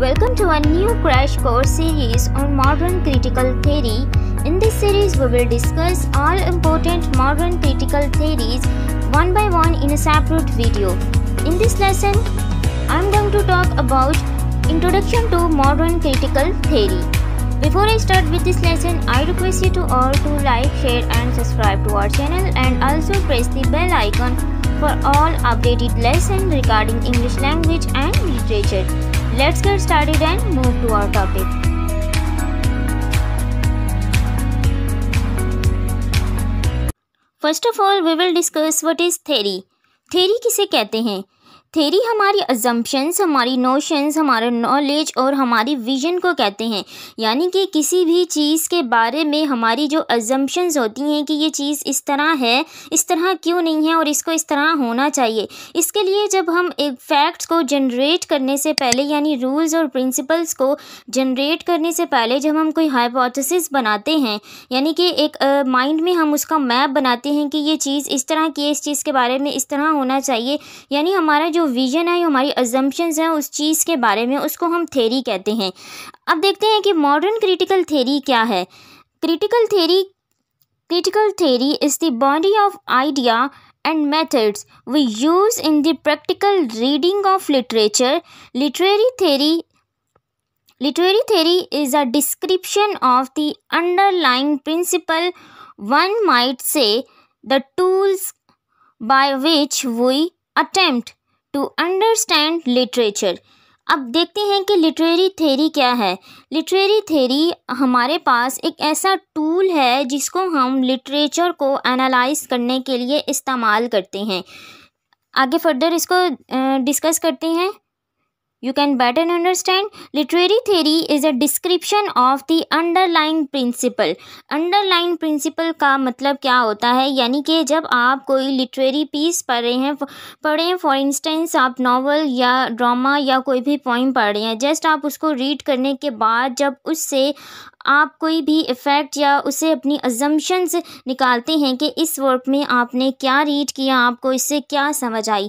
Welcome to a new crash course series on modern critical theory. In this series, we will discuss all important modern critical theories one by one in a separate video. In this lesson, I am going to talk about Introduction to Modern Critical Theory. Before I start with this lesson, I request you to all to like, share and subscribe to our channel and also press the bell icon for all updated lessons regarding English language and literature. Let's get started and move to our topic. First of all, we will discuss what is theory. Theory किसे कहते हैं theory हमारी assumptions हमारी notions हमारा knowledge और हमारी vision को कहते हैं यानी कि किसी भी चीज़ के बारे में हमारी जो अजम्पन्स होती हैं कि ये चीज़ इस तरह है इस तरह क्यों नहीं है और इसको इस तरह होना चाहिए इसके लिए जब हम एक फैक्ट्स को जनरेट करने से पहले यानी रूल्स और प्रिंसिपल्स को जनरेट करने से पहले जब हम कोई हाइपोथेसिस बनाते हैं यानी कि एक माइंड uh, में हम उसका मैप बनाते हैं कि ये चीज़ इस तरह की इस चीज़ के बारे में इस तरह होना चाहिए यानी हमारा जो विजन है या हमारी अजम्पन्स हैं उस चीज़ के बारे में उसको हम थेरी कहते हैं अब देखते हैं कि मॉडर्न क्रिटिकल थेरी क्या है critical theory critical theory is the body of idea and methods we use in the practical reading of literature literary theory literary theory is a description of the underlying principle one might say the tools by which we attempt to understand literature अब देखते हैं कि literary theory क्या है literary theory हमारे पास एक ऐसा tool है जिसको हम लिटरेचर को एनालाइज करने के लिए इस्तेमाल करते हैं आगे फर्दर इसको डिस्कस करते हैं You can better understand literary theory is a description of the underlying principle. Underlying principle का मतलब क्या होता है यानी कि जब आप कोई लिटरेरी पीस पढ़े हैं पढ़ें for instance आप novel या drama या कोई भी poem पढ़ रहे हैं just आप उसको read करने के बाद जब उससे आप कोई भी इफ़ेक्ट या उसे अपनी अजम्पन्स निकालते हैं कि इस वर्क में आपने क्या रीड किया आपको इससे क्या समझ आई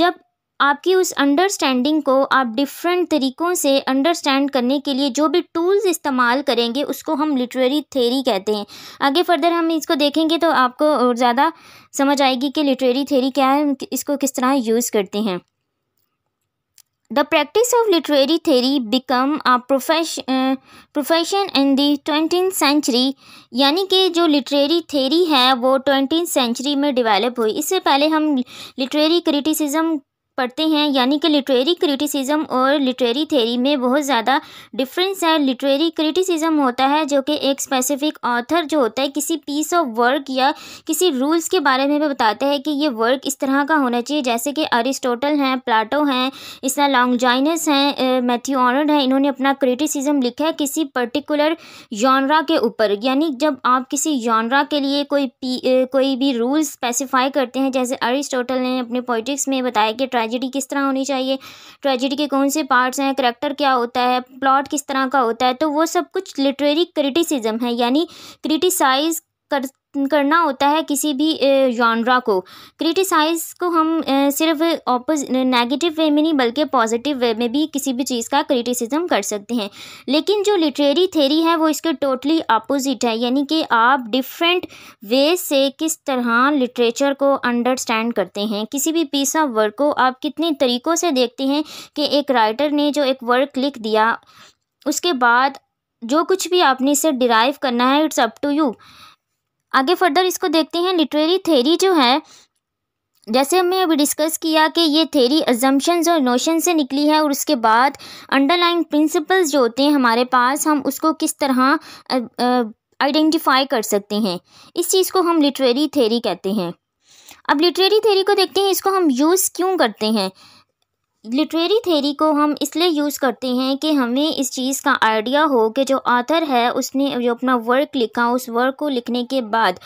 जब आपकी उस अंडरस्टैंडिंग को आप डिफरेंट तरीक़ों से अंडरस्टैंड करने के लिए जो भी टूल्स इस्तेमाल करेंगे उसको हम लिटरेरी थेरी कहते हैं आगे फर्दर हम इसको देखेंगे तो आपको और ज़्यादा समझ आएगी कि लिटरेरी थेरी क्या है इसको किस तरह यूज़ करते हैं the practice of literary theory become a profess profession in in twenty century यानी कि जो लिटरेरी थेरी है वो ट्वेंटी सेंचुरी में डिवेलप हुई इससे पहले हम लिटरेरी क्रिटिसिज्म पढ़ते हैं यानी कि लिटरेरी क्रिटिसिज्म और लिटरेरी थेरी में बहुत ज़्यादा डिफरेंस है लिटरेरी क्रिटिसिज्म होता है जो कि एक स्पेसिफिक ऑथर जो होता है किसी पीस ऑफ वर्क या किसी रूल्स के बारे में भी बताते हैं कि ये वर्क इस तरह का होना चाहिए जैसे कि अरिस्टोटल हैं प्लाटो हैं इस तरह लॉन्गजाइनस हैं मैथ्यू ऑनर्ड हैं इन्होंने अपना क्रिटिसिज्म लिखा है किसी पर्टिकुलर जॉनरा के ऊपर यानी जब आप किसी जॉनरा के लिए कोई पी, कोई भी रूल्स स्पेसिफाई करते हैं जैसे अरिस्टोटल ने अपने पोइटिक्स में बताया कि ट्रेजिडी किस तरह होनी चाहिए ट्रेजिडी के कौन से पार्ट्स हैं करेक्टर क्या होता है प्लॉट किस तरह का होता है तो वो सब कुछ लिटरेरी क्रिटिसिज्म है यानी क्रिटिसाइज़ कर करना होता है किसी भी जॉनरा को क्रिटिसाइज को हम सिर्फ ऑपोज नेगेटिव वे में नहीं बल्कि पॉजिटिव वे में भी किसी भी चीज़ का क्रिटिसिज्म कर सकते हैं लेकिन जो लिटरेरी थेरी है वो इसके टोटली अपोजिट है यानी कि आप डिफरेंट वे से किस तरह लिटरेचर को अंडरस्टैंड करते हैं किसी भी पीस ऑफ वर्क को आप कितने तरीक़ों से देखते हैं कि एक राइटर ने जो एक वर्क लिख दिया उसके बाद जो कुछ भी आपने इसे डिराइव करना है इट्स अप टू यू आगे फर्दर इसको देखते हैं लिटरेरी थेरी जो है जैसे हमने अभी डिस्कस किया कि ये थेरी एजम्पन्स और नोशन से निकली है और उसके बाद अंडरलाइन प्रिंसिपल्स जो होते हैं हमारे पास हम उसको किस तरह आइडेंटिफाई कर सकते हैं इस चीज़ को हम लिटरेरी थेरी कहते हैं अब लिटरेरी थेरी को देखते हैं इसको हम यूज़ क्यों करते हैं लिटरेरी थेरी को हम इसलिए यूज़ करते हैं कि हमें इस चीज़ का आइडिया हो कि जो आथर है उसने जो अपना वर्क लिखा उस वर्क को लिखने के बाद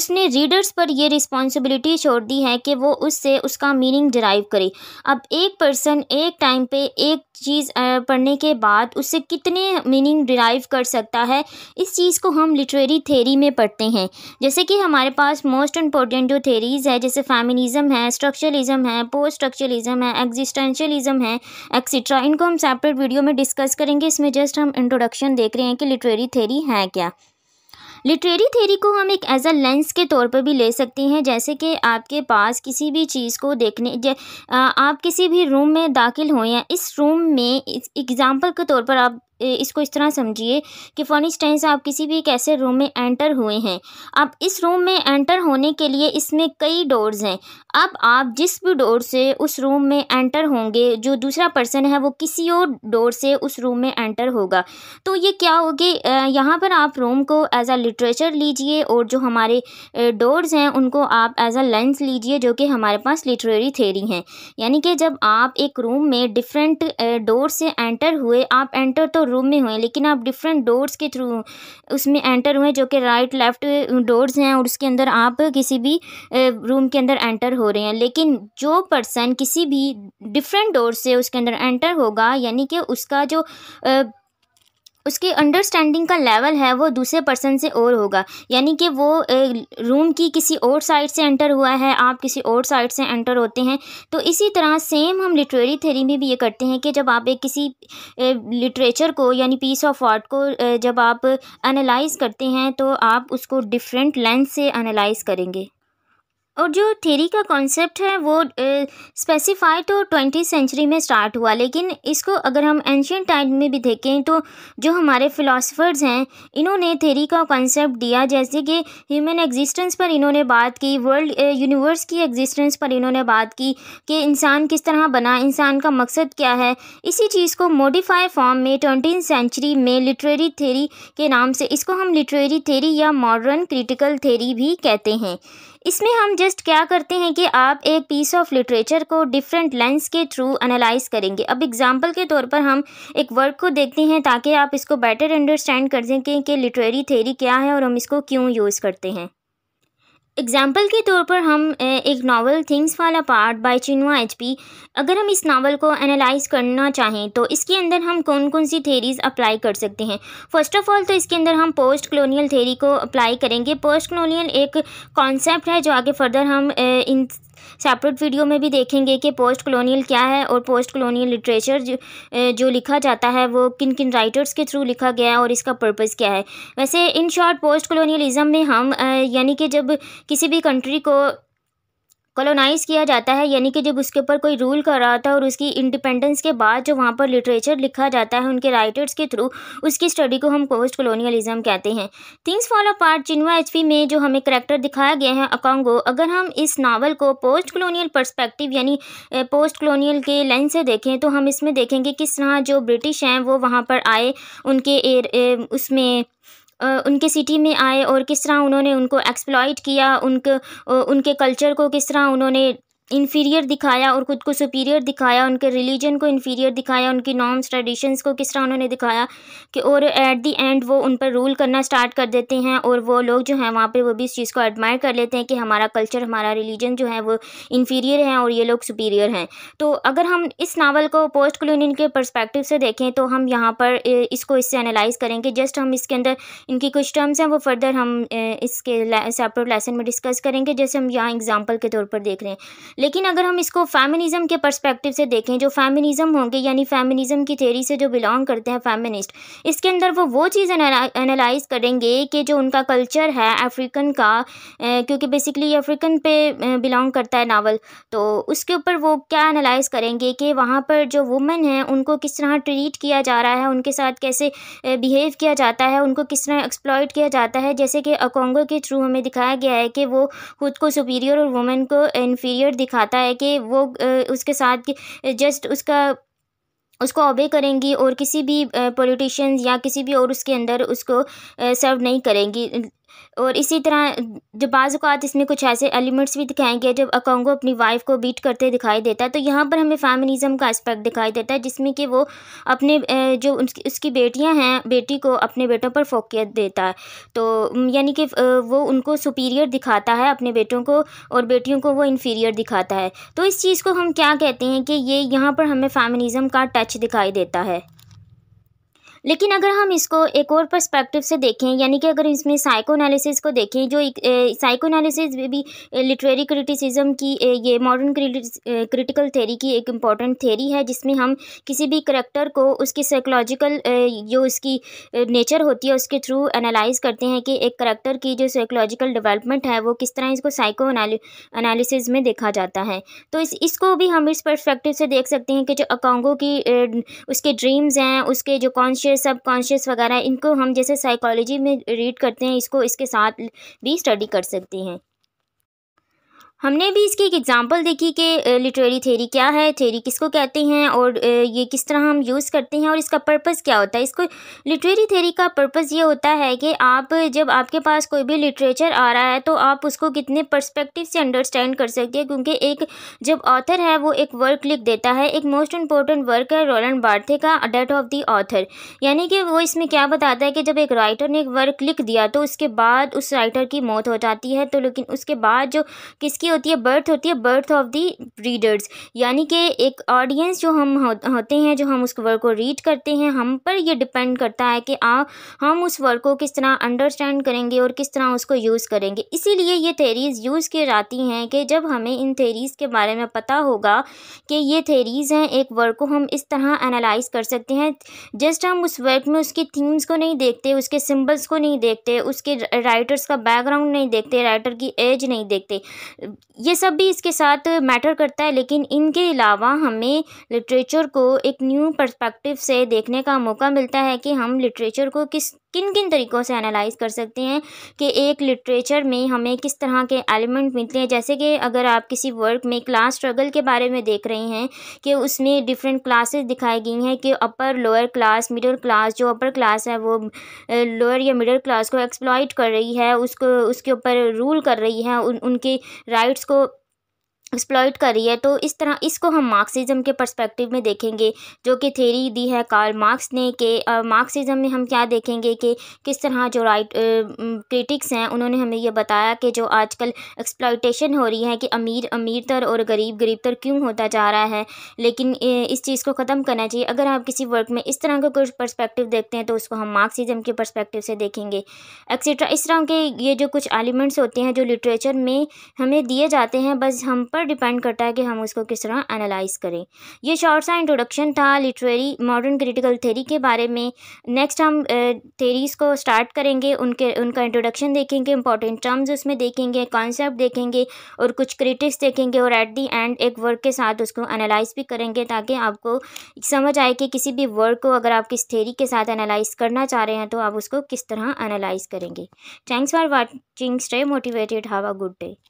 उसने रीडर्स पर यह रिस्पॉन्सिबिलिटी छोड़ दी है कि वो उससे उसका मीनिंग डराइव करे अब एक पर्सन एक टाइम पे एक चीज़ पढ़ने के बाद उससे कितने मीनिंग डिराइव कर सकता है इस चीज़ को हम लिटरेरी थेरी में पढ़ते हैं जैसे कि हमारे पास मोस्ट इम्पोर्टेंट जो थेरीज़ है जैसे फेमिनिज़म है स्ट्रक्चरलिज़म है पोस्ट स्ट्रक्चरलिज़म है एग्जिस्टेंशलिज़म है एक्सीट्रा इनको हम सेपरेट वीडियो में डिस्कस करेंगे इसमें जस्ट हम इंट्रोडक्शन देख रहे हैं कि लिटरेरी थेरी है क्या लिटरेरी थेरी को हम एक एज अ लेंस के तौर पर भी ले सकते हैं जैसे कि आपके पास किसी भी चीज़ को देखने आप किसी भी रूम में दाखिल हों या इस रूम में एग्ज़ाम्पल के तौर पर आप इसको इस तरह समझिए कि फॉर से आप किसी भी एक ऐसे रूम में एंटर हुए हैं अब इस रूम में एंटर होने के लिए इसमें कई डोर्स हैं अब आप जिस भी डोर से उस रूम में एंटर होंगे जो दूसरा पर्सन है वो किसी और डोर से उस रूम में एंटर होगा तो ये क्या होगी यहाँ पर आप रूम को एज आ लिटरेचर लीजिए और जो हमारे डोर्स हैं उनको आप एज आ लेंस लीजिए जो कि हमारे पास लिटरेरी थेरी हैं यानी कि जब आप एक रूम में डिफरेंट डोर से एंटर हुए आप एंटर तो रूम में हुए लेकिन आप डिफरेंट डोर्स के थ्रू उसमें एंटर हुए जो कि राइट लेफ़्ट डोर्स हैं और उसके अंदर आप किसी भी रूम के अंदर एंटर हो रहे हैं लेकिन जो पर्सन किसी भी डिफरेंट डोर से उसके अंदर एंटर होगा यानी कि उसका जो उसके अंडरस्टैंडिंग का लेवल है वो दूसरे पर्सन से और होगा यानी कि वो रूम की किसी और साइड से एंटर हुआ है आप किसी और साइड से एंटर होते हैं तो इसी तरह सेम हम लिटरेरी थेरी में भी ये करते हैं कि जब आप एक किसी लिटरेचर को यानी पीस ऑफ आर्ट को जब आप एनालाइज करते हैं तो आप उसको डिफरेंट लेंस से एनालाइज करेंगे और जो थेरी का कॉन्सेप्ट है वो स्पेसिफाई तो ट्वेंटी सेंचुरी में स्टार्ट हुआ लेकिन इसको अगर हम एंशियन टाइम में भी देखें तो जो हमारे फ़िलासफ़र्स हैं इन्होंने थेरी का कॉन्सेप्ट दिया जैसे कि ह्यूमन एग्जिस्टेंस पर इन्होंने बात की वर्ल्ड यूनिवर्स की एग्जिस्टेंस पर इन्होंने बात की कि इंसान किस तरह बना इंसान का मकसद क्या है इसी चीज़ को मोडिफाई फॉर्म में ट्वेंटीन सेंचुरी में लिटरेरी थेरी के नाम से इसको हम लिटरेरी थेरी या मॉडर्न क्रिटिकल थेरी भी कहते हैं इसमें हम जस्ट साइंटिस्ट क्या करते हैं कि आप एक पीस ऑफ लिटरेचर को डिफरेंट लेंस के थ्रू एनालाइज करेंगे अब एग्जांपल के तौर पर हम एक वर्क को देखते हैं ताकि आप इसको बेटर अंडरस्टैंड कर सकें कि लिटरेरी थेरी क्या है और हम इसको क्यों यूज़ करते हैं एग्ज़ाम्पल के तौर पर हम एक नावल थिंग्स वाला पार्ट बाय एच पी अगर हम इस नावल को एनालाइज करना चाहें तो इसके अंदर हम कौन कौन सी थेरीज़ अप्लाई कर सकते हैं फर्स्ट ऑफ ऑल तो इसके अंदर हम पोस्ट कलोनियल थेरी को अप्लाई करेंगे पोस्ट कलोनियल एक कॉन्सेप्ट है जो आगे फर्दर हम इन सेपरेट वीडियो में भी देखेंगे कि पोस्ट कॉलोनियल क्या है और पोस्ट कॉलोनियल लिटरेचर जो, लिखा जाता है वो किन किन राइटर्स के थ्रू लिखा गया है और इसका पर्पज़ क्या है वैसे इन शॉर्ट पोस्ट कॉलोनियलिज़म में हम यानी कि जब किसी भी कंट्री को कॉलोनाइज़ किया जाता है यानी कि जब उसके ऊपर कोई रूल कर रहा था और उसकी इंडिपेंडेंस के बाद जो वहाँ पर लिटरेचर लिखा जाता है उनके राइटर्स के थ्रू उसकी स्टडी को हम पोस्ट कॉलोनियलिज्म कहते हैं things fall part Chinua Achebe में जो हमें करेक्टर दिखाया गया है अकोंगो अगर हम इस नावल को पोस्ट कॉलोनियल परस्पेक्टिव यानी पोस्ट कॉलोनियल के लेंस से देखें तो हम इसमें देखेंगे किस तरह जो ब्रिटिश हैं वो वहाँ पर आए उनके एर, ए, उसमें उनके सिटी में आए और किस तरह उन्होंने उनको एक्सप्लॉयट किया उनके उनके कल्चर को किस तरह उन्होंने इन्फीरियर दिखाया और ख़ुद को सुपीरियर दिखाया उनके रिलीजन को इन्फीरियर दिखाया उनकी नॉर्म्स ट्रेडिशंस को किस तरह उन्होंने दिखाया कि और एट दी एंड वो उन पर रूल करना स्टार्ट कर देते हैं और वो लोग जो हैं वहाँ पर वो भी इस चीज़ को एडमायर कर लेते हैं कि हमारा कल्चर हमारा रिलीजन जो है वो इन्फीरियर है और ये लोग सुपीरियर हैं तो अगर हम इस नावल को पोस्ट कलोनियल के परस्पेक्टिव से देखें तो हम यहाँ पर इसको इससे एनालाइज करेंगे जस्ट हम इसके अंदर इनकी कुछ टर्म्स हैं वो फर्दर हम इसके सेपरेट लेसन में डिस्कस करेंगे जैसे हम यहाँ एग्जाम्पल के तौर पर देख रहे हैं लेकिन अगर हम इसको फेमिनिज़म के पर्सपेक्टिव से देखें जो फेमिनिज़म होंगे यानी फेमिनिज़म की थेरी से जो बिलोंग करते हैं फेमिनिस्ट इसके अंदर वो वो चीज़ एनालाइज करेंगे कि जो उनका कल्चर है अफ्रीकन का क्योंकि बेसिकली अफ्रीकन पे बिलोंग करता है नावल तो उसके ऊपर वो क्या एनालाइज करेंगे कि वहाँ पर जो वुमेन हैं उनको किस तरह ट्रीट किया जा रहा है उनके साथ कैसे बिहेव किया जाता है उनको किस तरह एक्सप्लॉयट किया जाता है जैसे कि अकोंगो के थ्रू हमें दिखाया गया है कि वो खुद को सुपीरियर और वुमेन को इन्फीरियर दिखाता है कि वो उसके साथ जस्ट उसका उसको ओबे करेंगी और किसी भी पॉलिटिशियंस या किसी भी और उसके अंदर उसको सर्व नहीं करेंगी और इसी तरह जब बाज़ात इसमें कुछ ऐसे एलिमेंट्स भी दिखाएंगे जब अकोंगो अपनी वाइफ को बीट करते दिखाई देता है तो यहाँ पर हमें फैमिनिज़म का एस्पेक्ट दिखाई देता है जिसमें कि वो अपने जो उसकी उसकी बेटियाँ हैं बेटी को अपने बेटों पर फोकियत देता है तो यानी कि वो उनको सुपीरियर दिखाता है अपने बेटों को और बेटियों को वो इन्फीरियर दिखाता है तो इस चीज़ को हम क्या कहते हैं कि ये यहाँ पर हमें फैमिनिज़म का टच दिखाई देता है लेकिन अगर हम इसको एक और पर्सपेक्टिव से देखें यानी कि अगर इसमें साइको एनालिसिस को देखें जो साइको एनालिसिस भी लिटरेरी क्रिटिसिज्म की ये मॉडर्न क्रिटिकल थेरी की एक इम्पॉर्टेंट थेरी है जिसमें हम किसी भी करेक्टर को उसकी साइकोलॉजिकल जो उसकी नेचर होती है उसके थ्रू एनालाइज करते हैं कि एक करेक्टर की जो साइकोलॉजिकल डेवलपमेंट है वो किस तरह इसको साइको एनालिसिस में देखा जाता है तो इस इसको भी हम इस परस्पेक्टिव से देख सकते हैं कि जो अकांगो की उसके ड्रीम्स हैं उसके जो कॉन्शियस कॉन्शियस सब कॉन्शियस वगैरह इनको हम जैसे साइकोलॉजी में रीड करते हैं इसको इसके साथ भी स्टडी कर सकते हैं हमने भी इसकी एक एग्ज़ाम्पल देखी कि लिटरेरी थेरी क्या है थेरी किसको कहते हैं और ये किस तरह हम यूज़ करते हैं और इसका पर्पस क्या होता है इसको लिटरेरी थेरी का पर्पस ये होता है कि आप जब आपके पास कोई भी लिटरेचर आ रहा है तो आप उसको कितने पर्सपेक्टिव से अंडरस्टैंड कर सकते हैं क्योंकि एक जब ऑथर है वो एक वर्क लिख देता है एक मोस्ट इंपॉर्टेंट वर्क है रोलन बार्थे का डेट ऑफ दी ऑथर यानी कि वो इसमें क्या बताता है कि जब एक राइटर ने एक वर्क लिख दिया तो उसके बाद उस राइटर की मौत हो जाती है तो लेकिन उसके बाद जो किसकी होती है बर्थ होती है बर्थ ऑफ दी रीडर्स यानी कि एक ऑडियंस जो हम होते हैं जो हम उस वर्क को रीड करते हैं हम पर यह डिपेंड करता है कि आ, हम उस वर्क को किस तरह अंडरस्टैंड करेंगे और किस तरह उसको यूज़ करेंगे इसीलिए ये थेरीज़ यूज़ की जाती हैं कि जब हमें इन थेरीज़ के बारे में पता होगा कि ये थेरीज़ हैं एक वर्क को हम इस तरह एनालाइज कर सकते हैं जस्ट हम उस वर्क में उसकी थीम्स को नहीं देखते उसके सिम्बल्स को नहीं देखते उसके राइटर्स का बैकग्राउंड नहीं देखते राइटर की एज नहीं देखते ये सब भी इसके साथ मैटर करता है लेकिन इनके अलावा हमें लिटरेचर को एक न्यू पर्सपेक्टिव से देखने का मौका मिलता है कि हम लिटरेचर को किस किन किन तरीक़ों से एनालाइज कर सकते हैं कि एक लिटरेचर में हमें किस तरह के एलिमेंट मिलते हैं जैसे कि अगर आप किसी वर्क में क्लास स्ट्रगल के बारे में देख रहे हैं कि उसमें डिफरेंट क्लासेस दिखाई गई हैं कि upper lower class middle class जो अपर क्लास है वो लोअर या मिडिल क्लास को एक्सप्लॉइट कर रही है उसको उसके ऊपर रूल कर रही है उन उनके राइट्स को एक्सप्लॉयट कर रही है तो इस तरह इसको हम मार्क्सिज्म के पर्सपेक्टिव में देखेंगे जो कि थेरी दी है कार्ल मार्क्स ने कि मार्क्सिज्म में हम क्या देखेंगे कि किस तरह जो राइट क्रिटिक्स हैं उन्होंने हमें यह बताया कि जो आजकल एक्सप्लॉयटेशन हो रही है कि अमीर अमीर तर और गरीब गरीब तर क्यों होता जा रहा है लेकिन इस चीज़ को ख़त्म करना चाहिए अगर आप किसी वर्क में इस तरह का कुछ पर्सपेक्टिव देखते हैं तो उसको हम मार्क्सिज्म के पर्सपेक्टिव से देखेंगे एक्सेट्रा इस तरह के ये जो कुछ एलिमेंट्स होते हैं जो लिटरेचर में हमें दिए जाते हैं बस हम पर पर डिपेंड करता है कि हम उसको किस तरह एनालाइज करें ये शॉर्ट सा इंट्रोडक्शन था लिटरेरी मॉडर्न क्रिटिकल थेरी के बारे में नेक्स्ट हम थेरीज़ को स्टार्ट करेंगे उनके उनका इंट्रोडक्शन देखेंगे इंपॉर्टेंट टर्म्स उसमें देखेंगे कॉन्सेप्ट देखेंगे और कुछ क्रिटिक्स देखेंगे और एट दी एंड एक वर्क के साथ उसको एनालाइज भी करेंगे ताकि आपको समझ आए कि किसी भी वर्क को अगर आप किस थेरी के साथ एनालाइज करना चाह रहे हैं तो आप उसको किस तरह एनालाइज करेंगे thanks for watching stay motivated have a good day